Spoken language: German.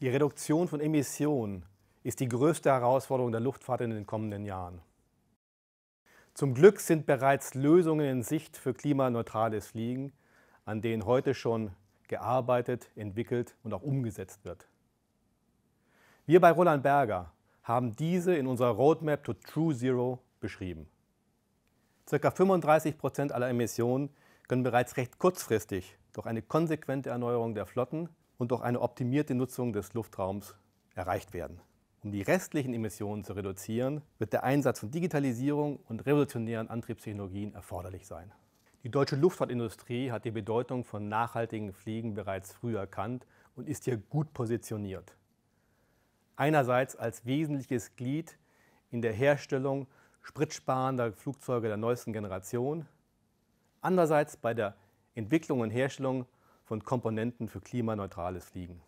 Die Reduktion von Emissionen ist die größte Herausforderung der Luftfahrt in den kommenden Jahren. Zum Glück sind bereits Lösungen in Sicht für klimaneutrales Fliegen, an denen heute schon gearbeitet, entwickelt und auch umgesetzt wird. Wir bei Roland Berger haben diese in unserer Roadmap to True Zero beschrieben. Circa 35 Prozent aller Emissionen können bereits recht kurzfristig durch eine konsequente Erneuerung der Flotten und durch eine optimierte Nutzung des Luftraums erreicht werden. Um die restlichen Emissionen zu reduzieren, wird der Einsatz von Digitalisierung und revolutionären Antriebstechnologien erforderlich sein. Die deutsche Luftfahrtindustrie hat die Bedeutung von nachhaltigen Fliegen bereits früh erkannt und ist hier gut positioniert. Einerseits als wesentliches Glied in der Herstellung spritsparender Flugzeuge der neuesten Generation, andererseits bei der Entwicklung und Herstellung von Komponenten für klimaneutrales Fliegen.